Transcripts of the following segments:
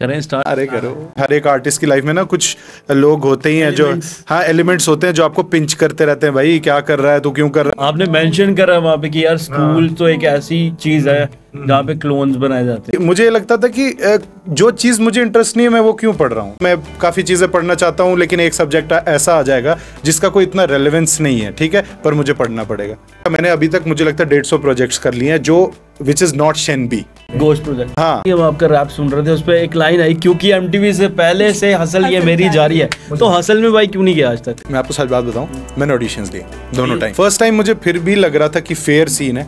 करें स्टार्ट अरे करो हर एक आर्टिस्ट की लाइफ में ना कुछ लोग होते ही हैं जो हाँ एलिमेंट्स होते हैं जो आपको पिंच करते रहते हैं भाई क्या कर रहा है तू क्यों कर रहा है आपने मेंशन करा वहाँ पे कि यार स्कूल हाँ। तो एक ऐसी चीज है हम्म। जहाँ पे क्लोन्स बनाए जाते हैं मुझे लगता था कि जो चीज मुझे इंटरेस्ट नहीं है मैं वो क्यों पढ़ रहा हूँ मैं काफी चीजें पढ़ना चाहता हूँ लेकिन एक सब्जेक्ट ऐसा आ जाएगा जिसका कोई इतना रेलिवेंस नहीं है ठीक है पर मुझे पढ़ना पड़ेगा मैंने अभी तक मुझे लगता है डेढ़ सौ प्रोजेक्ट्स कर लिए हैं जो विच इज नॉट शेन बी गोश्त प्रोजेक्ट हाँ हम आपका रैप सुन रहे थे उस पर एक लाइन आई क्योंकि एम से पहले से हसल ये मेरी जारी है तो हसल में भाई क्यों नहीं गया आज तक मैं आपको सच बात बताऊँ मैंने ऑडिशन दिए दोनों टाइम फर्स्ट टाइम मुझे फिर भी लग रहा था कि फेयर सीन है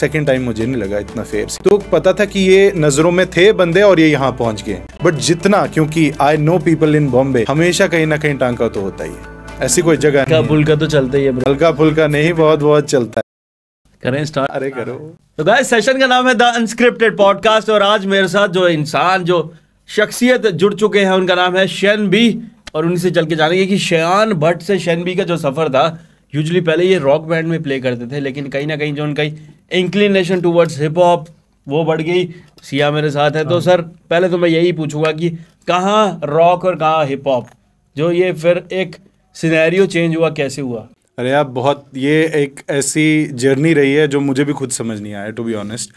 सेकेंड टाइम मुझे नहीं लगा इतना फेयर सीन तो पता था कि ये नजरों में थे बंदे और ये यहाँ पहुंच गए बट जितना क्योंकि I know people in Bombay हमेशा कहीं ना कहीं टांका तो होता ही है ऐसी कोई जगह नहीं फुल्का तो चलता ही है हल्का फुल्का नहीं बहुत बहुत चलता है करें स्टार्ट अरे करो तो गाय सेशन का नाम है द अनस्क्रिप्टेड पॉडकास्ट और आज मेरे साथ जो इंसान जो शख्सियत जुड़ चुके हैं उनका नाम है शैन बी और उन्हीं से चल के जानेंगे कि शयान भट्ट से शैन बी का जो सफ़र था यूजली पहले ये रॉक बैंड में प्ले करते थे लेकिन कहीं ना कहीं जो उनका इंक्लिनेशन टूवर्ड्स हिप हॉप वो बढ़ गई सिया मेरे साथ है तो हाँ। सर पहले तो मैं यही पूछूंगा कि कहाँ रॉक और कहाँ हिप हॉप जो ये फिर एक सिनेरियो चेंज हुआ कैसे हुआ अरे आप बहुत ये एक ऐसी जर्नी रही है जो मुझे भी खुद समझ नहीं आया टू बी ऑनेस्ट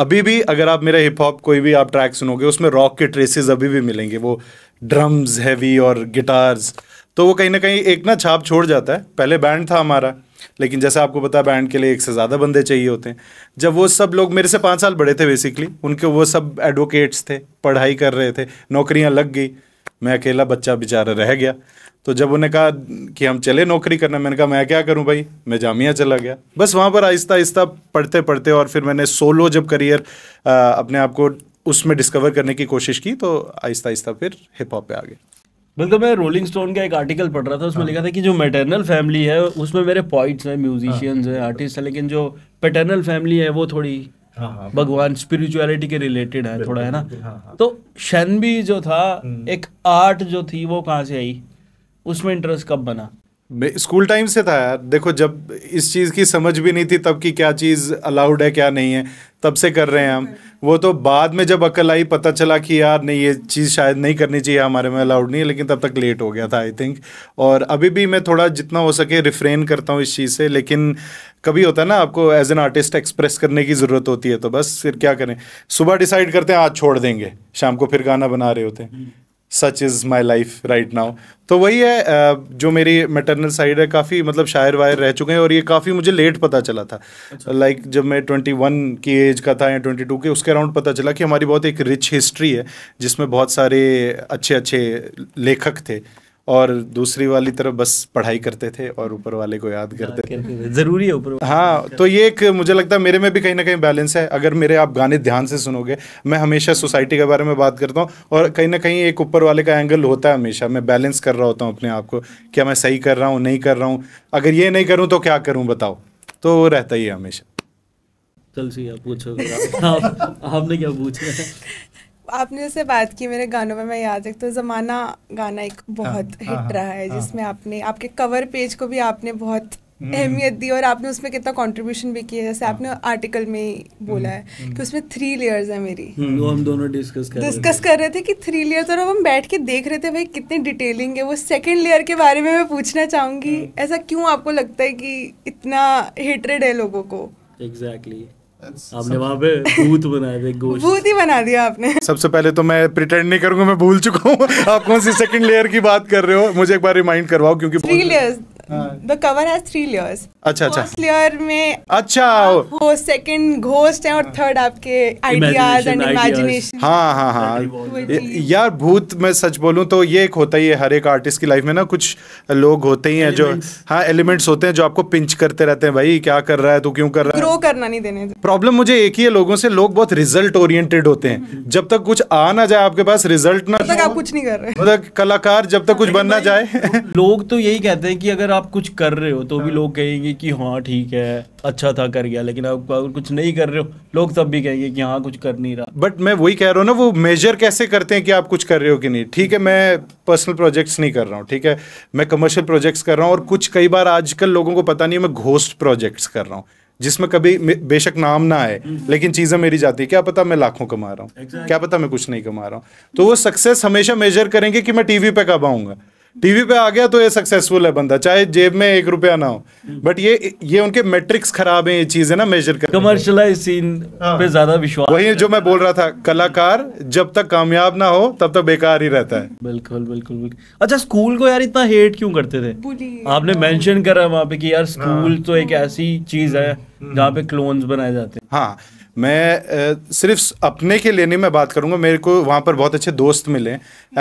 अभी भी अगर आप मेरा हिप हॉप कोई भी आप ट्रैक सुनोगे उसमें रॉक के ट्रेसेस अभी भी मिलेंगे वो ड्रम्स हैवी और गिटार्स तो वो कहीं ना कहीं एक ना छाप छोड़ जाता है पहले बैंड था हमारा लेकिन जैसे आपको पता बैंड के लिए एक से ज़्यादा बंदे चाहिए होते हैं जब वो सब लोग मेरे से पाँच साल बड़े थे बेसिकली उनके वो सब एडवोकेट्स थे पढ़ाई कर रहे थे नौकरियाँ लग गई मैं अकेला बच्चा बेचारा रह गया तो जब उन्हें कहा कि हम चले नौकरी करने मैंने कहा मैं क्या करूं भाई मैं जामिया चला गया बस वहां पर आहिस्ता आहिस्ता पढ़ते पढ़ते और फिर मैंने सोलो जब करियर अपने आप को उसमें डिस्कवर करने की कोशिश की तो आहिस्ता आहिस्ता फिर हिप हॉप पे आ गए बिल्कुल मतलब मैं रोलिंग स्टोन का एक आर्टिकल पढ़ रहा था उसमें हाँ। लिखा था कि जो मेटर्नल फैमिली है उसमें मेरे पॉइंट्स हैं म्यूजिशियंस हाँ। हैं आर्टिस्ट हैं लेकिन जो पेटर्नल फैमिली है वो थोड़ी हाँ, भगवान स्पिरिचुअलिटी के रिलेटेड है थोड़ा है ना तो शैन भी जो था हम्म। एक आर्ट जो थी वो कहाँ से आई उसमें इंटरेस्ट कब बना स्कूल टाइम से था यार देखो जब इस चीज़ की समझ भी नहीं थी तब की क्या चीज़ अलाउड है क्या नहीं है तब से कर रहे हैं हम वो तो बाद में जब अकल आई पता चला कि यार नहीं ये चीज़ शायद नहीं करनी चाहिए हमारे में अलाउड नहीं है लेकिन तब तक लेट हो गया था आई थिंक और अभी भी मैं थोड़ा जितना हो सके रिफ्रेन करता हूँ इस चीज़ से लेकिन कभी होता है ना आपको एज एन आर्टिस्ट एक्सप्रेस करने की ज़रूरत होती है तो बस फिर क्या करें सुबह डिसाइड करते हैं आज छोड़ देंगे शाम को फिर गाना बना रहे होते हैं such is my life right now तो वही है जो मेरी मेटरनल साइड है काफ़ी मतलब शायर वायर रह चुके हैं और ये काफ़ी मुझे लेट पता चला था लाइक अच्छा। like, जब मैं ट्वेंटी वन की एज का था या ट्वेंटी टू के उसके अराउंड पता चला कि हमारी बहुत एक रिच हिस्ट्री है जिसमें बहुत सारे अच्छे अच्छे लेखक थे और दूसरी वाली तरफ बस पढ़ाई करते थे और ऊपर वाले को याद करते थे ज़रूरी है ऊपर हाँ तो ये एक मुझे लगता है मेरे में भी कहीं ना कहीं बैलेंस है अगर मेरे आप गाने ध्यान से सुनोगे मैं हमेशा सोसाइटी के बारे में बात करता हूँ और कहीं ना कहीं एक ऊपर वाले का एंगल होता है हमेशा मैं बैलेंस कर रहा होता हूँ अपने आप को क्या मैं सही कर रहा हूँ नहीं कर रहा हूँ अगर ये नहीं करूँ तो क्या करूँ बताओ तो वो रहता ही है हमेशा चल सी आप पूछो अच्छा आप, आपने क्या पूछा आपने जैसे बात की मेरे गानों में मैं याद रखती तो ज़माना गाना एक बहुत आ, हाँ, हिट आ, हाँ, रहा है हाँ। जिसमें आपने आपके कवर पेज को भी आपने बहुत हम्म। अहमियत दी और आपने उसमें कितना कंट्रीब्यूशन भी किया जैसे आपने आर्टिकल में बोला है हम्म। कि उसमें थ्री लेयर्स है मेरी हम्म, वो हम दोनों डिस्कस कर डिस्कस कर रहे थे कि थ्री लेयर्स और हम बैठ के देख रहे थे भाई कितनी डिटेलिंग है वो सेकंड लेयर के बारे में मैं पूछना चाहूंगी ऐसा क्यों आपको लगता है कि इतना हेटरेड है लोगों को एग्जैक्टली exactly. आपने वहाँ पे भूत बना दिया गोश्त भूत ही बना दिया आपने सबसे पहले तो मैं प्रिटेंड नहीं करूंगा मैं भूल चुका हूँ आप कौन सी सेकंड लेयर की बात कर रहे हो मुझे एक बार रिमाइंड करवाओ क्योंकि three layers the cover has three layers अच्छा अच्छा फर्स्ट लेयर में अच्छा वो सेकंड घोस्ट है और थर्ड हाँ। आपके आइडियाज एंड इमेजिनेशन हाँ हाँ हाँ यार भूत मैं सच बोलूं तो ये एक होता ही है हर एक आर्टिस्ट की लाइफ में ना कुछ लोग होते ही हैं जो हाँ एलिमेंट्स होते हैं जो आपको पिंच करते रहते हैं भाई क्या कर रहा है तू क्यों कर रहा है ग्रो करना नहीं देने प्रॉब्लम मुझे एक ही है लोगों से लोग बहुत रिजल्ट ओरिएंटेड होते हैं जब तक कुछ आ ना जाए आपके पास रिजल्ट ना तक आप कुछ नहीं कर रहे मतलब कलाकार जब तक कुछ बनना जाए लोग तो यही कहते हैं कि अगर आप कुछ कर रहे हो तो भी हाँ। लोग कहेंगे कि हाँ ठीक है अच्छा था कर गया लेकिन आप अगर कुछ नहीं कर रहे हो लोग तब भी कहेंगे कि हाँ कुछ कर नहीं रहा बट मैं वही कह रहा हूँ ना वो मेजर कैसे करते हैं कि आप कुछ कर रहे हो कि नहीं ठीक है हम्म। मैं पर्सनल प्रोजेक्ट्स नहीं कर रहा हूँ ठीक है मैं कमर्शियल प्रोजेक्ट्स कर रहा हूँ और कुछ कई बार आजकल लोगों को पता नहीं मैं घोस्ट प्रोजेक्ट्स कर रहा हूँ जिसमें कभी बेशक नाम ना आए हम्म। लेकिन चीज़ें मेरी जाती है क्या पता मैं लाखों कमा रहा हूँ exactly. क्या पता मैं कुछ नहीं कमा रहा हूँ तो वो सक्सेस हमेशा मेजर करेंगे कि मैं टीवी पे कब आऊंगा टीवी पे आ गया तो ये सक्सेसफुल है बंदा चाहे जेब में एक रुपया ना हो बट ये ये उनके मेट्रिक्स खराब है ये चीज है ना मेजर कर कमर्शलाइज सीन पे ज्यादा विश्वास वही जो मैं बोल रहा था कलाकार जब तक कामयाब ना हो तब तक बेकार ही रहता है बिल्कुल बिल्कुल अच्छा स्कूल को यार इतना हेट क्यों करते थे आपने मेंशन हाँ। करा वहाँ पे कि यार स्कूल हाँ। तो एक ऐसी चीज है हम्म, हम्म। जहाँ पे क्लोन्स बनाए जाते हैं हाँ मैं सिर्फ अपने के लेने में बात करूँगा मेरे को वहाँ पर बहुत अच्छे दोस्त मिले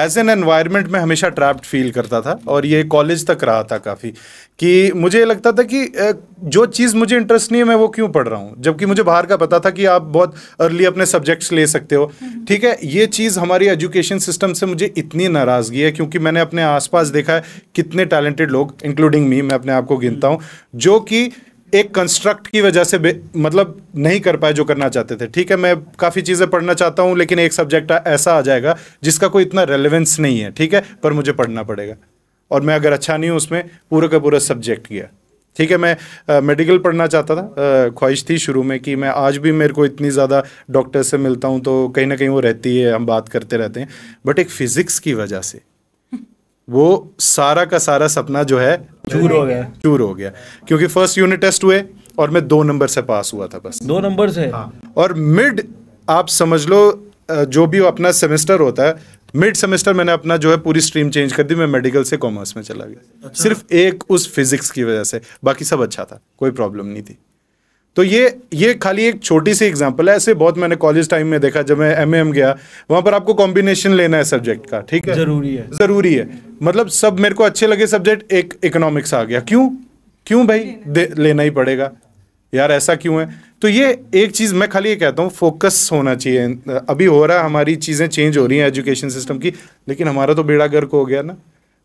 एज एन एनवायरनमेंट में हमेशा ट्रैप्ड फील करता था और ये कॉलेज तक रहा था काफ़ी कि मुझे लगता था कि जो चीज़ मुझे इंटरेस्ट नहीं है मैं वो क्यों पढ़ रहा हूँ जबकि मुझे बाहर का पता था कि आप बहुत अर्ली अपने सब्जेक्ट्स ले सकते हो ठीक है ये चीज़ हमारी एजुकेशन सिस्टम से मुझे इतनी नाराज़गी है क्योंकि मैंने अपने आसपास देखा है कितने टैलेंटेड लोग इंक्लूडिंग मी मैं अपने आप को गिनता हूँ जो कि एक कंस्ट्रक्ट की वजह से मतलब नहीं कर पाए जो करना चाहते थे ठीक है मैं काफ़ी चीज़ें पढ़ना चाहता हूँ लेकिन एक सब्जेक्ट ऐसा आ जाएगा जिसका कोई इतना रेलिवेंस नहीं है ठीक है पर मुझे पढ़ना पड़ेगा और मैं अगर अच्छा नहीं हूँ उसमें पूरा का पूरा सब्जेक्ट किया ठीक है मैं आ, मेडिकल पढ़ना चाहता था ख्वाहिश थी शुरू में कि मैं आज भी मेरे को इतनी ज़्यादा डॉक्टर से मिलता हूँ तो कहीं ना कहीं वो रहती है हम बात करते रहते हैं बट एक फ़िज़िक्स की वजह से वो सारा का सारा सपना जो है चूर हो गया चूर हो गया क्योंकि फर्स्ट यूनिट टेस्ट हुए और मैं दो नंबर से पास हुआ था बस दो नंबर से हाँ और मिड आप समझ लो जो भी अपना सेमेस्टर होता है मिड सेमेस्टर मैंने अपना जो है पूरी स्ट्रीम चेंज कर दी मैं मेडिकल से कॉमर्स में चला गया अच्छा। सिर्फ एक उस फिजिक्स की वजह से बाकी सब अच्छा था कोई प्रॉब्लम नहीं थी तो ये ये खाली एक छोटी सी एग्जांपल है ऐसे बहुत मैंने कॉलेज टाइम में देखा जब मैं एम एम गया वहाँ पर आपको कॉम्बिनेशन लेना है सब्जेक्ट का ठीक है जरूरी है ज़रूरी है मतलब सब मेरे को अच्छे लगे सब्जेक्ट एक इकोनॉमिक्स आ गया क्यों क्यों भाई लेना ही पड़ेगा यार ऐसा क्यों है तो ये एक चीज़ मैं खाली ये कहता हूँ फोकस होना चाहिए अभी हो रहा है हमारी चीज़ें चेंज हो रही हैं एजुकेशन सिस्टम की लेकिन हमारा तो बेड़ा गर्क हो गया ना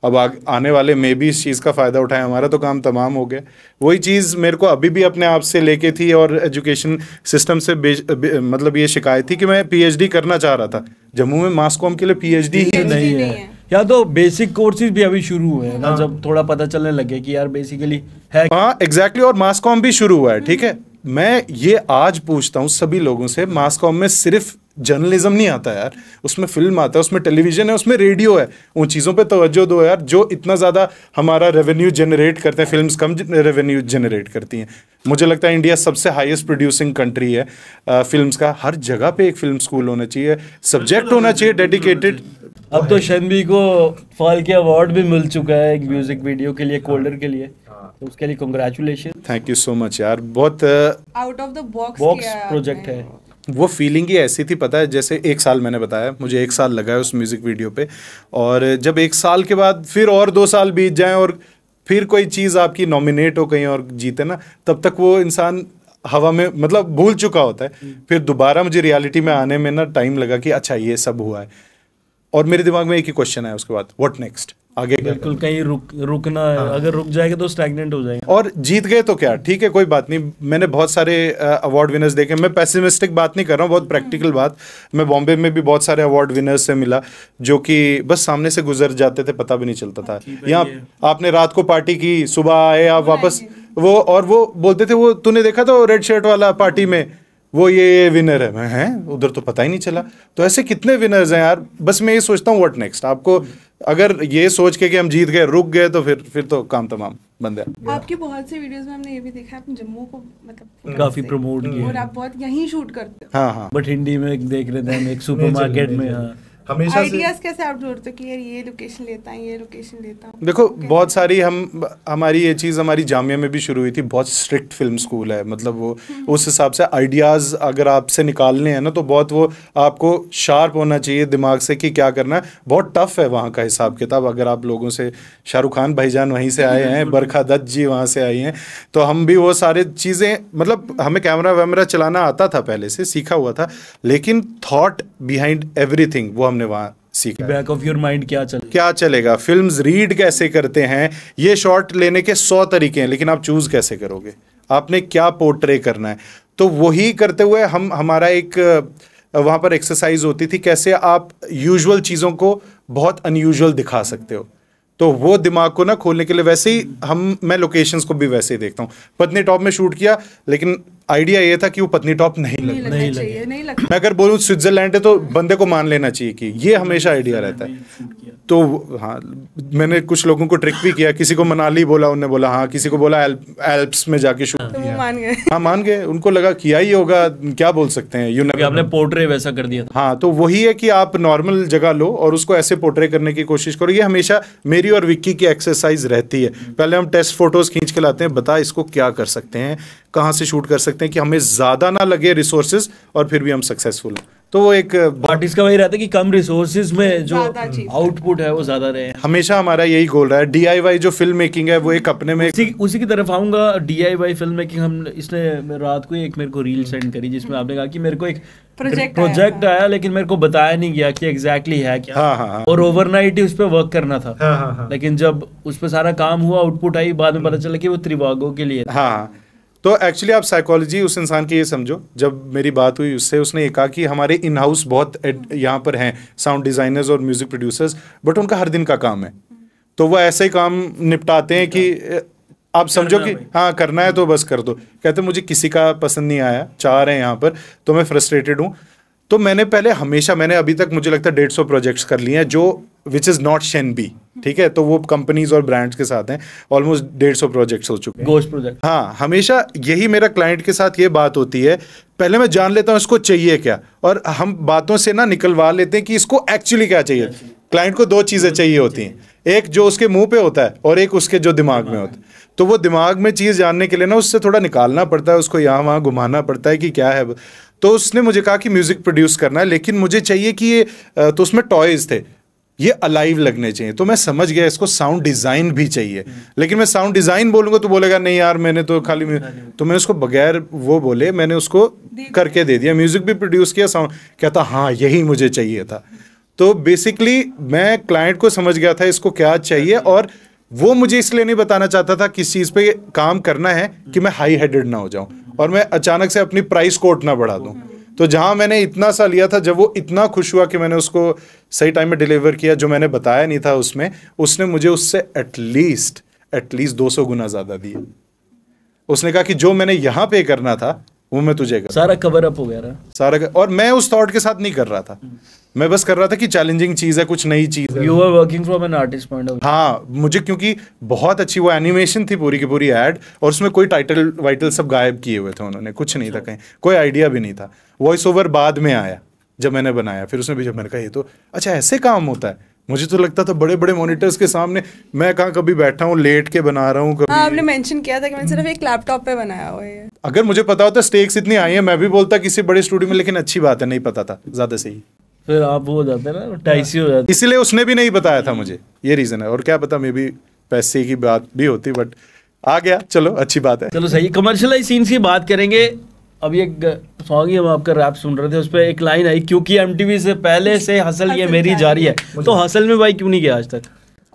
अब आ, आने वाले में भी इस चीज़ का फ़ायदा उठाएं हमारा तो काम तमाम हो गया वही चीज़ मेरे को अभी भी अपने आप से लेके थी और एजुकेशन सिस्टम से बे, बे, मतलब ये शिकायत थी कि मैं पीएचडी करना चाह रहा था जम्मू में मास कॉम के लिए पीएचडी ही नहीं, नहीं है, है। या तो बेसिक कोर्सेज भी अभी शुरू हुए हैं हाँ। जब थोड़ा पता चलने लगे कि यार बेसिकली है हाँ एग्जैक्टली और मास कॉम भी शुरू हुआ है ठीक है मैं ये आज पूछता हूँ सभी लोगों से मास कॉम में सिर्फ जर्नलिज्म नहीं आता यार उसमें फिल्म आता है उसमें टेलीविजन है उसमें रेडियो है उन चीज़ों पे तवज्जो दो यार जो इतना ज़्यादा हमारा रेवेन्यू जनरेट करते हैं फिल्म्स कम रेवेन्यू जनरेट करती हैं मुझे लगता है इंडिया सबसे हाईएस्ट प्रोड्यूसिंग कंट्री है फिल्म का हर जगह पे एक फिल्म स्कूल होना चाहिए सब्जेक्ट होना चाहिए डेडिकेटेड अब तो शनबी को फॉल के अवार्ड भी मिल चुका है एक म्यूजिक वीडियो के लिए कोल्डर के लिए तो उसके लिए congratulation thank you so much यार बहुत out of the box box project है वो फीलिंग ही ऐसी थी पता है जैसे एक साल मैंने बताया मुझे एक साल लगा है उस म्यूज़िक वीडियो पे और जब एक साल के बाद फिर और दो साल बीत जाए और फिर कोई चीज़ आपकी नॉमिनेट हो कहीं और जीते ना तब तक वो इंसान हवा में मतलब भूल चुका होता है फिर दोबारा मुझे रियलिटी में आने में ना टाइम लगा कि अच्छा ये सब हुआ है और मेरे दिमाग में एक ही क्वेश्चन आया उसके बाद व्हाट नेक्स्ट आगे बिल्कुल कहीं रुक रुकना हाँ। अगर रुक जाएगा तो स्टैगनेंट हो जाएगा और जीत गए तो क्या ठीक है कोई बात नहीं मैंने बहुत सारे अवार्ड विनर्स देखे मैं पैसिमिस्टिक बात नहीं कर रहा हूँ बहुत प्रैक्टिकल हम्म। बात मैं बॉम्बे में भी बहुत सारे अवार्ड विनर्स से मिला जो कि बस सामने से गुजर जाते थे पता भी नहीं चलता था यहाँ आपने रात को पार्टी की सुबह आए आप वापस वो और वो बोलते थे वो तूने देखा था रेड शर्ट वाला पार्टी में वो ये विनर है मैं हैं उधर तो पता ही नहीं चला तो ऐसे कितने विनर्स हैं यार बस मैं ये सोचता हूँ व्हाट नेक्स्ट आपको हम्म। अगर ये सोच के कि हम जीत गए रुक गए तो फिर फिर तो काम तमाम बंद है आपके बहुत से वीडियोस में हमने ये भी देखा आपने जम्मू को मतलब काफी प्रमोट किया और आप बहुत यहीं शूट करते हो हाँ हाँ बट हिंदी में देख रहे थे हम एक सुपरमार्केट में हाँ हमेशा आइडियाज कैसे आप ढूंढते कि यार ये लोकेशन लेता है ये लोकेशन लेता हूँ देखो okay. बहुत सारी हम हमारी ये चीज़ हमारी जामिया में भी शुरू हुई थी बहुत स्ट्रिक्ट फिल्म स्कूल है मतलब वो हम्म। उस हिसाब से आइडियाज़ अगर आपसे निकालने हैं ना तो बहुत वो आपको शार्प होना चाहिए दिमाग से कि क्या करना है बहुत टफ है वहाँ का हिसाब किताब अगर आप लोगों से शाहरुख खान भाईजान वहीं से आए हैं बरखा दत्त जी वहाँ से आई हैं तो हम भी वो सारे चीज़ें मतलब हमें कैमरा वैमरा चलाना आता था पहले से सीखा हुआ था लेकिन थाट बिहाइंड एवरीथिंग वो हमने वहाँ सीखा बैक ऑफ योर माइंड क्या चल क्या चलेगा फिल्म्स रीड कैसे करते हैं ये शॉट लेने के सौ तरीके हैं लेकिन आप चूज़ कैसे करोगे आपने क्या पोर्ट्रे करना है तो वही करते हुए हम हमारा एक वहाँ पर एक्सरसाइज होती थी कैसे आप यूजुअल चीज़ों को बहुत अनयूजुअल दिखा सकते हो तो वो दिमाग को ना खोलने के लिए वैसे ही हम मैं लोकेशंस को भी वैसे ही देखता हूँ पत्नी टॉप में शूट किया लेकिन आइडिया ये था कि वो पत्नी टॉप नहीं, नहीं नहीं नहीं मैं अगर बोलूँ स्विट्जरलैंड है तो बंदे को मान लेना चाहिए कि ये हमेशा आइडिया रहता है तो हाँ मैंने कुछ लोगों को ट्रिक भी किया किसी को मनाली बोला उनने बोला हाँ किसी को बोला एल्प्स में जाके शूट किया तो मान गए हाँ मान गए उनको लगा किया ही होगा क्या बोल सकते हैं यू आपने पोर्ट्रे वैसा कर दिया हाँ तो वही है कि आप नॉर्मल जगह लो और उसको ऐसे पोर्ट्रे करने की कोशिश करो ये हमेशा मेरी मेरी और विक्की की एक्सरसाइज रहती है पहले हम टेस्ट फोटोज़ खींच के लाते हैं बता इसको क्या कर सकते हैं कहाँ से शूट कर सकते हैं कि हमें ज़्यादा ना लगे रिसोर्सेज और फिर भी हम सक्सेसफुल तो वो एक आर्टिस्ट का वही रहता है कि कम रिसोर्सेज में जो आउटपुट है वो ज़्यादा रहे हमेशा हमारा यही गोल रहा है डीआईवाई जो फिल्म मेकिंग है वो एक अपने में उसी, उसी की तरफ आऊंगा डीआईवाई फिल्म मेकिंग हम इसने रात को एक मेरे को रील सेंड करी जिसमें आपने कहा कि मेरे को एक प्रोजेक्ट प्रोजेक्ट आया आया लेकिन मेरे को बताया नहीं गया कि एग्जैक्टली exactly है क्या हाँ, हाँ, हाँ. और ओवरनाइट ही उस पर वर्क करना था हाँ, हाँ, हाँ. लेकिन जब उस पर सारा काम हुआ आउटपुट आई बाद में पता चला कि वो त्रिवागो के लिए हाँ, हाँ। तो एक्चुअली आप साइकोलॉजी उस इंसान की ये समझो जब मेरी बात हुई उससे उसने ये कहा कि हमारे इन हाउस बहुत यहाँ पर हैं साउंड डिज़ाइनर्स और म्यूज़िक प्रोड्यूसर्स बट उनका हर दिन का काम है तो वो ऐसे काम निपटाते हैं कि आप समझो कि हाँ करना है तो बस कर दो कहते मुझे किसी का पसंद नहीं आया चाह रहे हैं यहाँ पर तो मैं फ्रस्ट्रेटेड हूँ तो मैंने पहले हमेशा मैंने अभी तक मुझे लगता है डेढ़ सौ प्रोजेक्ट्स कर लिए हैं जो विच इज़ नॉट शेन बी ठीक है तो वो कंपनीज और ब्रांड्स के साथ हैं ऑलमोस्ट डेढ़ सौ प्रोजेक्ट्स हो चुके हैं गोश्त प्रोजेक्ट हाँ हमेशा यही मेरा क्लाइंट के साथ ये बात होती है पहले मैं जान लेता हूँ इसको चाहिए क्या और हम बातों से ना निकलवा लेते हैं कि इसको एक्चुअली क्या चाहिए क्लाइंट को दो चीज़ें चाहिए होती हैं एक जो उसके मुंह पे होता है और एक उसके जो दिमाग में होता है तो वो दिमाग में चीज़ जानने के लिए ना उससे थोड़ा निकालना पड़ता है उसको यहाँ वहाँ घुमाना पड़ता है कि क्या है तो उसने मुझे कहा कि म्यूज़िक प्रोड्यूस करना है लेकिन मुझे चाहिए कि ये तो उसमें टॉयज़ थे ये अलाइव लगने चाहिए तो मैं समझ गया इसको साउंड डिज़ाइन भी चाहिए हम्म। लेकिन मैं साउंड डिज़ाइन बोलूँगा तो बोलेगा नहीं यार मैंने तो खाली तो मैंने उसको बगैर वो बोले मैंने उसको करके दे दिया म्यूज़िक भी प्रोड्यूस किया साउंड कहता हाँ यही मुझे चाहिए था तो बेसिकली मैं क्लाइंट को समझ गया था इसको क्या चाहिए और वो मुझे इसलिए नहीं बताना चाहता था किस चीज़ पे काम करना है कि मैं हाई हेडेड ना हो जाऊं और मैं अचानक से अपनी प्राइस कोट ना बढ़ा दूं तो जहां मैंने इतना सा लिया था जब वो इतना खुश हुआ कि मैंने उसको सही टाइम में डिलीवर किया जो मैंने बताया नहीं था उसमें उसने मुझे उससे एटलीस्ट एटलीस्ट दो गुना ज़्यादा दिया उसने कहा कि जो मैंने यहां पे करना था वो मैं तुझे कर सारा कवर अप हो गया रहा सारा कर... और मैं उस थॉट के साथ नहीं कर रहा था मैं बस कर रहा था कि चैलेंजिंग चीज है कुछ नई चीज you are working from an artist point of हाँ मुझे क्योंकि बहुत अच्छी वो एनिमेशन थी पूरी की पूरी एड और उसमें कोई टाइटल वाइटल सब गायब किए हुए थे उन्होंने कुछ नहीं था कहीं कोई आइडिया भी नहीं था वॉइस ओवर बाद में आया जब मैंने बनाया फिर उसमें भी जब मैंने कहा ये तो अच्छा ऐसे काम होता है मुझे तो लगता था बड़े बड़े मॉनिटर्स के सामने मैं कहा कभी बैठा हूँ लेट के बना रहा हूँ हाँ, आपने मेंशन किया था कि मैंने सिर्फ एक लैपटॉप पे बनाया हुआ है अगर मुझे पता होता स्टेक्स इतनी आई है मैं भी बोलता किसी बड़े स्टूडियो में लेकिन अच्छी बात है नहीं पता था ज्यादा सही फिर आप वो हो जाते ना टाइसी हो जाते इसीलिए उसने भी नहीं बताया था मुझे ये रीजन है और क्या पता मे भी पैसे की बात भी होती बट आ गया चलो अच्छी बात है चलो सही कमर्शलाइज सीन्स की बात करेंगे अभी एक सॉन्ग ही हम आपका रैप सुन रहे थे उस पर एक लाइन आई क्योंकि एम से पहले से हसल ये मेरी जारी है तो हसल में भाई क्यों नहीं गया आज तक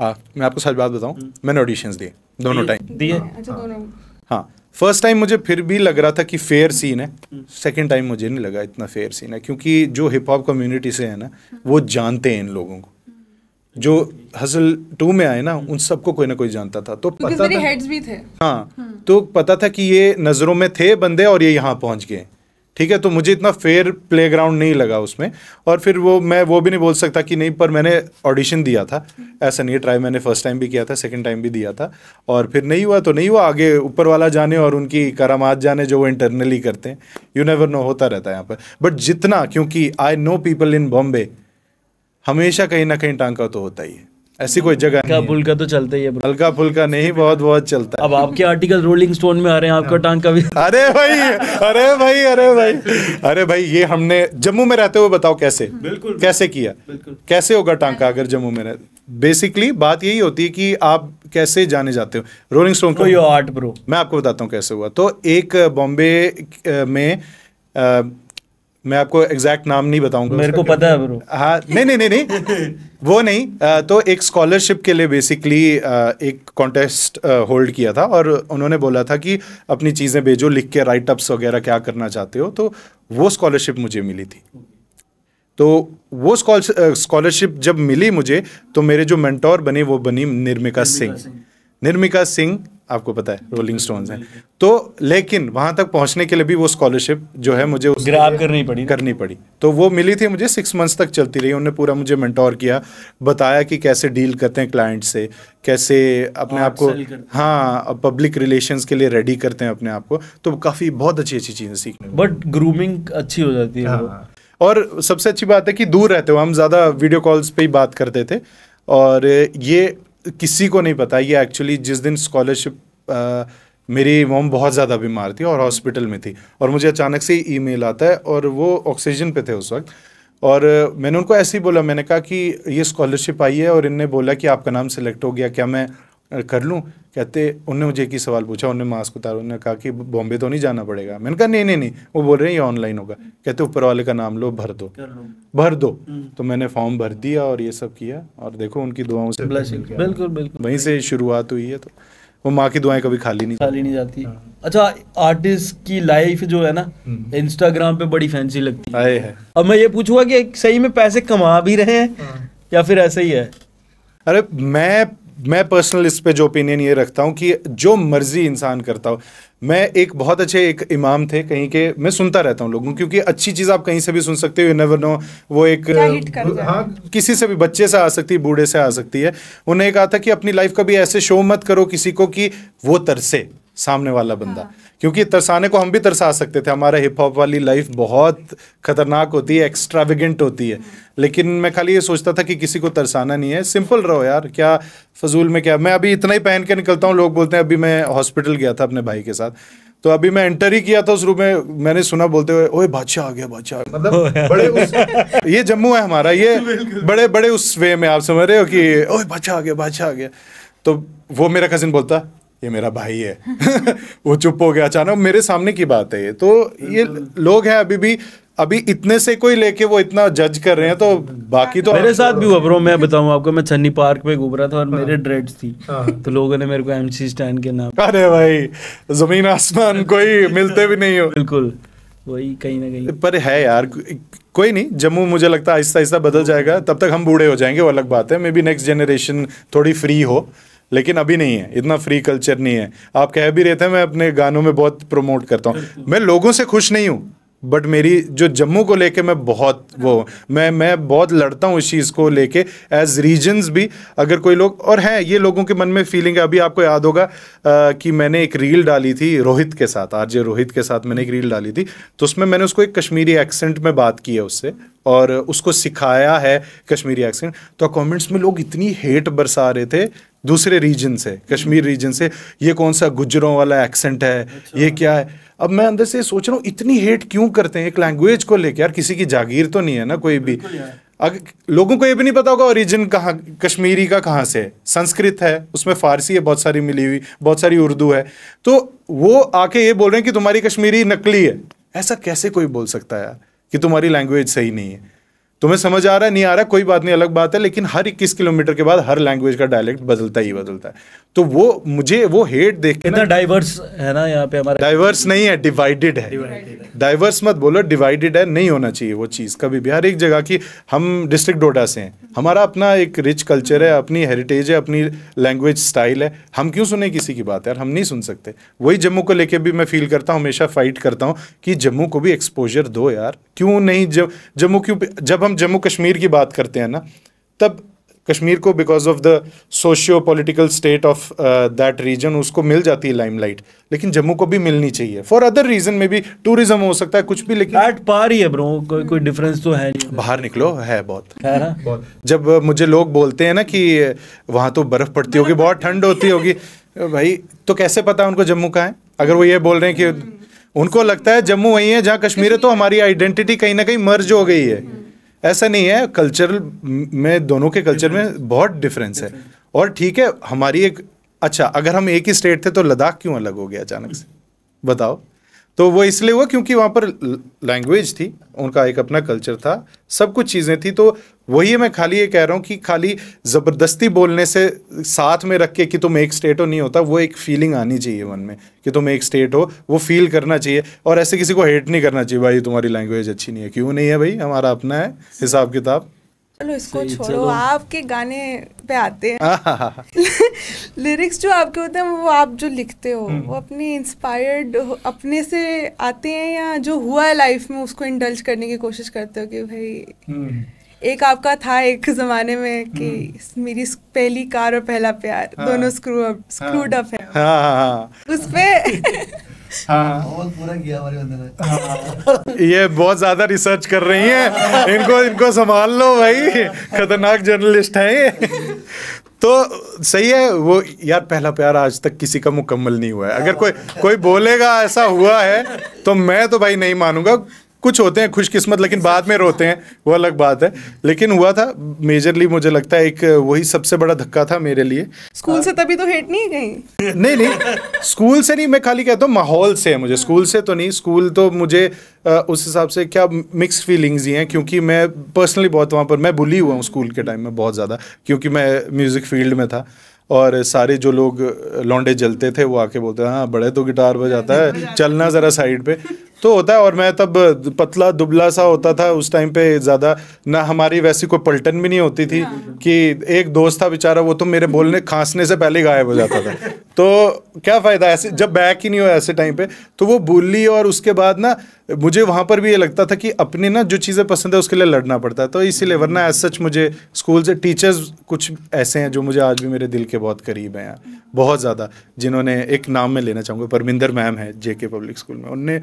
आ, मैं आपको सच बात बताऊं हम्म। मैंने ऑडिशंस दिए दोनों टाइम दिए हाँ फर्स्ट अच्छा, टाइम हाँ, मुझे फिर भी लग रहा था कि फेयर सीन है सेकंड टाइम हम्म। मुझे नहीं लगा इतना फेयर सीन है क्योंकि जो हिप हॉप कम्युनिटी से है ना वो जानते हैं इन लोगों को जो हसल टू में आए ना उन सबको कोई ना कोई जानता था तो पता था हेड्स भी थे हाँ हम्म। तो पता था कि ये नज़रों में थे बंदे और ये यहाँ पहुंच गए ठीक है तो मुझे इतना फेयर प्लेग्राउंड नहीं लगा उसमें और फिर वो मैं वो भी नहीं बोल सकता कि नहीं पर मैंने ऑडिशन दिया था हम्म। ऐसा नहीं ट्राई मैंने फर्स्ट टाइम भी किया था सेकंड टाइम भी दिया था और फिर नहीं हुआ तो नहीं हुआ आगे ऊपर वाला जाने और उनकी करामात जाने जो वो इंटरनली करते हैं यू नेवर नो होता रहता है यहाँ पर बट जितना क्योंकि I know people in Bombay हमेशा कहीं ना कहीं टांका तो होता ही है ऐसी कोई जगह हल्का फुल्का तो चलते ही है हल्का फुल्का नहीं बहुत बहुत चलता है अब आपके आर्टिकल रोलिंग स्टोन में आ रहे हैं आपका हाँ। टांका भी अरे भाई अरे भाई अरे भाई अरे भाई ये हमने जम्मू में रहते हुए बताओ कैसे बिल्कुल कैसे किया बिल्कुल कैसे होगा टांका अगर जम्मू में रहते बेसिकली बात यही होती है कि आप कैसे जाने जाते हो रोलिंग स्टोन को यो आर्ट ब्रो मैं आपको बताता हूँ कैसे हुआ तो एक बॉम्बे में मैं आपको एग्जैक्ट नाम नहीं बताऊंगा मेरे को पता है ब्रो हाँ नहीं नहीं नहीं नहीं वो नहीं आ, तो एक स्कॉलरशिप के लिए बेसिकली एक कॉन्टेस्ट होल्ड किया था और उन्होंने बोला था कि अपनी चीज़ें भेजो लिख के राइट अप्स वगैरह क्या करना चाहते हो तो वो स्कॉलरशिप मुझे मिली थी तो वो स्कॉलरशिप जब मिली मुझे तो मेरे जो मेंटोर बने वो बनी निर्मिका सिंह निर्मिका सिंह आपको पता है रोलिंग स्टोन है तो लेकिन वहां तक पहुंचने के लिए भी वो स्कॉलरशिप जो है मुझे ग्रैब करनी पड़ी करनी पड़ी तो वो मिली थी मुझे सिक्स मंथ्स तक चलती रही उन्होंने पूरा मुझे मेंटोर किया बताया कि कैसे डील करते हैं क्लाइंट से कैसे अपने आप को हाँ पब्लिक रिलेशंस के लिए रेडी करते हैं अपने आप को तो काफ़ी बहुत अच्छी अच्छी चीज़ें सीखने बट ग्रूमिंग अच्छी हो जाती है हाँ। और सबसे अच्छी बात है कि दूर रहते हो हम ज़्यादा वीडियो कॉल्स पे ही बात करते थे और ये किसी को नहीं पता ये एक्चुअली जिस दिन स्कॉलरशिप मेरी मोम बहुत ज़्यादा बीमार थी और हॉस्पिटल में थी और मुझे अचानक से ईमेल आता है और वो ऑक्सीजन पे थे उस वक्त और मैंने उनको ऐसे ही बोला मैंने कहा कि ये स्कॉलरशिप आई है और इनने बोला कि आपका नाम सेलेक्ट हो गया क्या मैं कर लूँ कहते उनने मुझे एक ही सवाल पूछा उन्होंने मास्क उतारा उन्होंने कहा कि बॉम्बे तो नहीं जाना पड़ेगा मैंने कहा नहीं नहीं नहीं वो बोल रहे हैं ये ऑनलाइन होगा कहते ऊपर वाले का नाम लो भर दो भर दो हम्म। तो मैंने फॉर्म भर दिया और ये सब किया और देखो उनकी दुआओं से बिल्कुल बिल्कुल वहीं से शुरुआत हुई है तो वो माँ की दुआएं कभी खाली नहीं खाली नहीं जाती हाँ। अच्छा आर्टिस्ट की लाइफ जो है ना इंस्टाग्राम हम्म। पे बड़ी फैंसी लगती है अब मैं ये पूछूंगा कि सही में पैसे कमा भी रहे हैं हाँ। या फिर ऐसे ही है अरे मैं मैं पर्सनल इस पे जो ओपिनियन ये रखता हूँ कि जो मर्जी इंसान करता हो मैं एक बहुत अच्छे एक इमाम थे कहीं के मैं सुनता रहता हूँ लोगों क्योंकि अच्छी चीज़ आप कहीं से भी सुन सकते हो यू नेवर नो वो एक हाँ किसी से भी बच्चे से आ सकती है बूढ़े से आ सकती है उन्हें कहा था कि अपनी लाइफ कभी ऐसे शो मत करो किसी को कि वो तरसे सामने वाला बंदा हाँ। क्योंकि तरसाने को हम भी तरसा सकते थे हमारा हिप हॉप वाली लाइफ बहुत खतरनाक होती है एक्स्ट्राविगेंट होती है हाँ। लेकिन मैं खाली ये सोचता था कि किसी को तरसाना नहीं है सिंपल रहो यार क्या फजूल में क्या मैं अभी इतना ही पहन के निकलता हूँ लोग बोलते हैं अभी मैं हॉस्पिटल गया था अपने भाई के साथ तो अभी मैं एंटर ही किया था उस रूम में मैंने सुना बोलते हुए ओए बादशाह आ गया बादशाह मतलब बड़े उस ये जम्मू है हमारा ये बड़े बड़े उस वे में आप समझ रहे हो कि ओए बादशाह आ गया बादशाह आ गया तो वो मेरा कजिन बोलता ये मेरा भाई है वो चुप हो गया अचानक मेरे सामने की बात है ये तो ये लोग हैं अभी भी अभी इतने से कोई लेके वो इतना जज कर रहे हैं तो बाकी तो मेरे साथ भी हुआ मैं बताऊं आपको मैं छन्नी पार्क में घूम रहा था और हाँ। मेरे ड्रेड्स थी हाँ। तो लोगों ने मेरे को एमसी स्टैंड के नाम अरे भाई जमीन आसमान कोई मिलते भी नहीं हो बिल्कुल वही कहीं ना कहीं पर है यार कोई नहीं जम्मू मुझे लगता है आहिस्ता आहिस्ता बदल जाएगा तब तक हम बूढ़े हो जाएंगे वो अलग बात है मे बी नेक्स्ट जनरेशन थोड़ी फ्री हो लेकिन अभी नहीं है इतना फ्री कल्चर नहीं है आप कह भी रहे थे मैं अपने गानों में बहुत प्रमोट करता हूँ मैं लोगों से खुश नहीं हूँ बट मेरी जो जम्मू को लेके मैं बहुत वो मैं मैं बहुत लड़ता हूँ इस चीज़ को लेके एज रीजन्स भी अगर कोई लोग और हैं ये लोगों के मन में फीलिंग है अभी आपको याद होगा आ, कि मैंने एक रील डाली थी रोहित के साथ आरजे रोहित के साथ मैंने एक रील डाली थी तो उसमें मैंने उसको एक कश्मीरी एक्सेंट में बात की है उससे और उसको सिखाया है कश्मीरी एक्सेंट तो कमेंट्स में लोग इतनी हेट बरसा रहे थे दूसरे रीजन से कश्मीर रीजन से ये कौन सा गुजरों वाला एक्सेंट है अच्छा। ये क्या है अब मैं अंदर से सोच रहा हूँ इतनी हेट क्यों करते हैं एक लैंग्वेज को लेकर यार किसी की जागीर तो नहीं है ना कोई भी अगर लोगों को ये भी नहीं पता होगा ओरिजिन कहाँ कश्मीरी का कहाँ से है संस्कृत है उसमें फारसी है बहुत सारी मिली हुई बहुत सारी उर्दू है तो वो आके ये बोल रहे हैं कि तुम्हारी कश्मीरी नकली है ऐसा कैसे कोई बोल सकता है यार कि तुम्हारी लैंग्वेज सही नहीं है तुम्हें समझ आ रहा है नहीं आ रहा कोई बात नहीं अलग बात है लेकिन हर इक्कीस किलोमीटर के बाद हर लैंग्वेज का डायलेक्ट बदलता ही बदलता है तो वो मुझे वो हेट देख के डाइवर्स है ना यहाँ पे हमारा डाइवर्स नहीं है डिवाइडेड है डाइवर्स मत बोलो डिवाइडेड है नहीं होना चाहिए वो चीज़ कभी भी हर एक जगह की हम डिस्ट्रिक्ट डोडा से हैं हमारा अपना एक रिच कल्चर है अपनी हेरिटेज है अपनी लैंग्वेज स्टाइल है हम क्यों सुने किसी की बात यार हम नहीं सुन सकते वही जम्मू को लेकर भी मैं फील करता हूँ हमेशा फाइट करता हूँ कि जम्मू को भी एक्सपोजर दो यार क्यों नहीं जब जम्मू क्यों जब हम जम्मू कश्मीर की बात करते हैं ना तब कश्मीर को because of the socio political state of that region उसको मिल जाती है लाइमलाइट लेकिन जम्मू को भी मिलनी चाहिए फॉर अदर रीजन में भी टूरिज्म हो सकता है कुछ भी लेकिन एट पार ही है ब्रो कोई कोई डिफरेंस तो है नहीं बाहर निकलो है बहुत है ना बहुत जब मुझे लोग बोलते हैं ना कि वहाँ तो बर्फ़ पड़ती होगी बहुत ठंड होती होगी भाई तो कैसे पता उनको जम्मू का है अगर वो ये बोल रहे हैं कि उनको लगता है जम्मू वही है जहाँ कश्मीर है तो हमारी आइडेंटिटी कहीं ना कहीं मर्ज हो गई है ऐसा नहीं है कल्चरल में दोनों के कल्चर में बहुत डिफरेंस है और ठीक है हमारी एक अच्छा अगर हम एक ही स्टेट थे तो लद्दाख क्यों अलग हो गया अचानक से बताओ तो वो इसलिए हुआ क्योंकि वहाँ पर लैंग्वेज थी उनका एक अपना कल्चर था सब कुछ चीज़ें थी तो वही मैं खाली ये कह रहा हूँ कि खाली ज़बरदस्ती बोलने से साथ में रख के कि तुम एक स्टेट हो नहीं होता वो एक फीलिंग आनी चाहिए मन में कि तुम एक स्टेट हो वो फील करना चाहिए और ऐसे किसी को हेट नहीं करना चाहिए भाई तुम्हारी लैंग्वेज अच्छी नहीं है क्यों नहीं है भाई हमारा अपना है हिसाब किताब चलो इसको छोड़ो आपके गाने पे आते हैं लिरिक्स जो आपके होते हैं वो आप जो लिखते हो हम्म। वो अपने इंस्पायर्ड अपने से आते हैं या जो हुआ है लाइफ में उसको इंडल्ज करने की कोशिश करते हो कि भाई हम्म। एक आपका था एक जमाने में कि हम्म। मेरी पहली कार और पहला प्यार हाँ, दोनों स्क्रू अप स्क्रूड अप है उस पे बहुत ये बहुत ज्यादा रिसर्च कर रही हैं इनको इनको संभाल लो भाई खतरनाक जर्नलिस्ट है तो सही है वो यार पहला प्यार आज तक किसी का मुकम्मल नहीं हुआ है अगर हाँ। कोई कोई बोलेगा ऐसा हुआ है तो मैं तो भाई नहीं मानूंगा कुछ होते हैं खुशकिस्मत लेकिन बाद में रोते हैं वो अलग बात है लेकिन हुआ था मेजरली मुझे लगता है एक वही सबसे बड़ा धक्का था मेरे लिए स्कूल से हाँ। तभी तो हेट नहीं गई नहीं नहीं स्कूल से नहीं मैं खाली कहता हूँ माहौल से है मुझे स्कूल से तो नहीं स्कूल तो मुझे उस हिसाब से क्या मिक्स फीलिंग्स ही हैं क्योंकि मैं पर्सनली बहुत वहाँ पर मैं बुली हुआ हूँ स्कूल के टाइम में बहुत ज़्यादा क्योंकि मैं म्यूज़िक फील्ड में था और सारे जो लोग लौंडे जलते थे वो आके बोलते हैं हाँ बड़े तो गिटार बजाता है चलना ज़रा साइड पे तो होता है और मैं तब पतला दुबला सा होता था उस टाइम पे ज़्यादा ना हमारी वैसी कोई पलटन भी नहीं होती थी हाँ। कि एक दोस्त था बेचारा वो तो मेरे बोलने खांसने से पहले गायब हो जाता था तो क्या फ़ायदा ऐसे जब बैक ही नहीं हो ऐसे टाइम पे तो वो बोली और उसके बाद ना मुझे वहाँ पर भी ये लगता था कि अपने ना जो चीज़ें पसंद है उसके लिए लड़ना पड़ता है तो इसीलिए वरना एज सच मुझे स्कूल से टीचर्स कुछ ऐसे हैं जो मुझे आज भी मेरे दिल के बहुत करीब हैं यार बहुत ज़्यादा जिन्होंने एक नाम में लेना चाहूँगा परमिंदर मैम है जे के पब्लिक स्कूल में उनने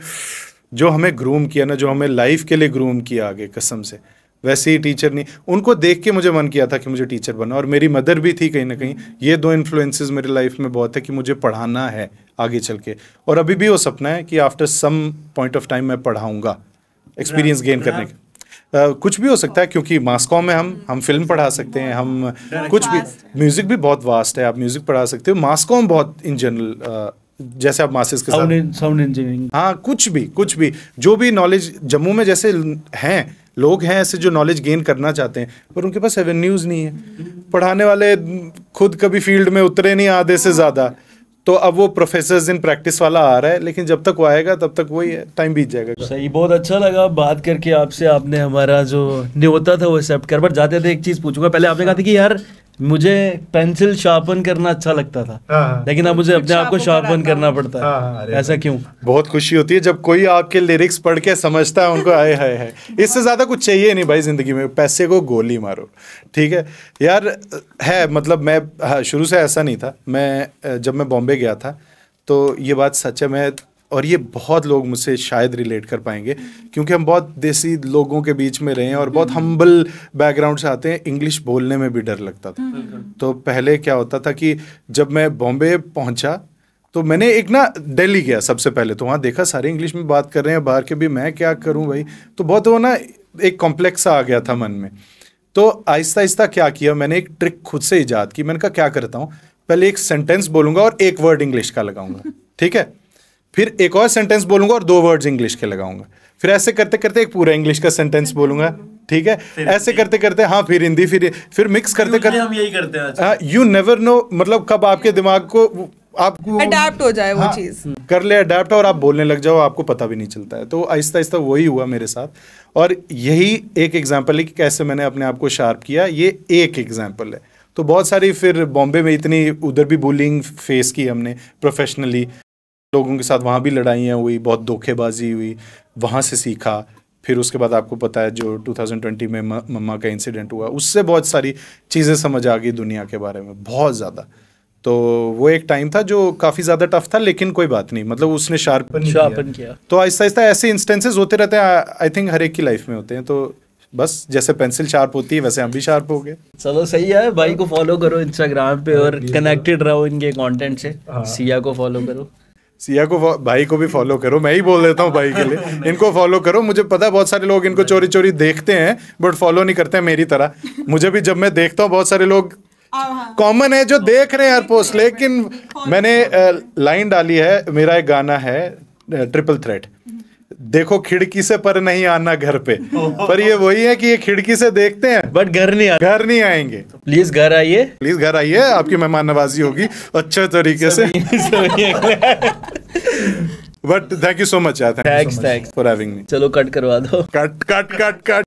जो हमें ग्रूम किया ना जो हमें लाइफ के लिए ग्रूम किया आगे कसम से वैसे ही टीचर नहीं उनको देख के मुझे मन किया था कि मुझे टीचर बनना और मेरी मदर भी थी कहीं ना कहीं ये दो इन्फ्लुएंसेस मेरी लाइफ में बहुत है कि मुझे पढ़ाना है आगे चल के और अभी भी वो सपना है कि after some point of time मैं पढ़ाऊँगा एक्सपीरियंस गेन करने का Uh, कुछ भी हो सकता है क्योंकि मास्कॉम में हम हम फिल्म पढ़ा सकते हैं हम कुछ भी म्यूज़िक भी बहुत वास्ट है आप म्यूज़िक पढ़ा सकते हो मास्कॉम बहुत इन जनरल जैसे आप मास्टर्स के साथ साउंड इंजीनियरिंग हाँ कुछ भी कुछ भी जो भी नॉलेज जम्मू में जैसे हैं लोग हैं ऐसे जो नॉलेज गेन करना चाहते हैं पर उनके पास एवेन्यूज़ नहीं है पढ़ाने वाले खुद कभी फील्ड में उतरे नहीं आधे से ज़्यादा तो अब वो प्रोफेसर इन प्रैक्टिस वाला आ रहा है लेकिन जब तक वो आएगा तब तक वही टाइम बीत जाएगा सही बहुत अच्छा लगा बात करके आपसे आपने हमारा जो न्योता था वो एक्सेप्ट कर बट जाते थे एक चीज़ पूछूंगा पहले आपने कहा था कि यार मुझे पेंसिल शार्पन करना अच्छा लगता था हाँ, हाँ। लेकिन अब मुझे अपने आप को शार्पन करना पड़ता है हाँ, ऐसा क्यों बहुत खुशी होती है जब कोई आपके लिरिक्स पढ़ के समझता है उनको आए हाय है इससे ज़्यादा कुछ चाहिए नहीं भाई ज़िंदगी में पैसे को गोली मारो ठीक है यार है मतलब मैं शुरू से ऐसा नहीं था मैं जब मैं बॉम्बे गया था तो ये बात सच है मैं और ये बहुत लोग मुझसे शायद रिलेट कर पाएंगे क्योंकि हम बहुत देसी लोगों के बीच में रहे हैं और बहुत हम्बल बैकग्राउंड से आते हैं इंग्लिश बोलने में भी डर लगता था तो पहले क्या होता था कि जब मैं बॉम्बे पहुंचा तो मैंने एक ना दिल्ली गया सबसे पहले तो वहाँ देखा सारे इंग्लिश में बात कर रहे हैं बाहर के भी मैं क्या करूँ भाई तो बहुत वो ना एक कॉम्प्लेक्स आ गया था मन में तो आहिस्ता आहिस्ता क्या किया मैंने एक ट्रिक खुद से ईजाद की मैंने कहा क्या करता हूँ पहले एक सेंटेंस बोलूँगा और एक वर्ड इंग्लिश का लगाऊंगा ठीक है फिर एक और सेंटेंस बोलूंगा और दो वर्ड्स इंग्लिश के लगाऊंगा फिर ऐसे करते करते एक पूरा इंग्लिश का सेंटेंस बोलूंगा ठीक है ऐसे करते करते हाँ फिर हिंदी फिर फिर मिक्स करते करते हम यही करते हैं यू नेवर नो मतलब कब आपके दिमाग को आपको अडेप्ट हो जाए हाँ, चीज़ हम्म, कर ले अडेप्ट और आप बोलने लग जाओ आपको पता भी नहीं चलता है तो आहिस्ता आहिस्ता वही हुआ मेरे साथ और यही एक एग्जाम्पल है कि कैसे मैंने अपने आप को शार्प किया ये एक एग्जाम्पल है तो बहुत सारी फिर बॉम्बे में इतनी उधर भी बुलिंग फेस की हमने प्रोफेशनली लोगों के साथ वहाँ भी लड़ाइयाँ हुई बहुत धोखेबाजी हुई वहाँ से सीखा फिर उसके बाद आपको पता है जो 2020 में मम्मा का इंसिडेंट हुआ उससे बहुत सारी चीज़ें समझ आ गई दुनिया के बारे में बहुत ज़्यादा तो वो एक टाइम था जो काफ़ी ज़्यादा टफ था लेकिन कोई बात नहीं मतलब उसने शार्पन शार्पन किया, किया। तो आहिस्ता आहिस्ता ऐसे इंस्टेंसेस होते रहते हैं आई थिंक हर एक की लाइफ में होते हैं तो बस जैसे पेंसिल शार्प होती है वैसे हम भी शार्प हो गए चलो सही है भाई को फॉलो करो इंस्टाग्राम पे हाँ, और कनेक्टेड तो- रहो इनके कंटेंट से हाँ। सिया को फॉलो करो सिया को भाई को भी फॉलो करो मैं ही बोल देता हूँ भाई के लिए इनको फॉलो करो मुझे पता है बहुत सारे लोग इनको चोरी चोरी देखते हैं बट फॉलो नहीं करते हैं मेरी तरह मुझे भी जब मैं देखता हूँ बहुत सारे लोग कॉमन हाँ, हाँ। है जो देख रहे हैं हर पोस्ट लेकिन मैंने लाइन डाली है मेरा एक गाना है ट्रिपल थ्रेट देखो खिड़की से पर नहीं आना घर पे पर ये वही है कि ये खिड़की से देखते हैं बट घर नहीं आ घर नहीं आएंगे प्लीज घर आइए प्लीज घर आइए आपकी मेहमान नवाजी होगी अच्छे तरीके से but thank you so much यार thanks thanks for having me चलो कट करवा दो कट कट कट कट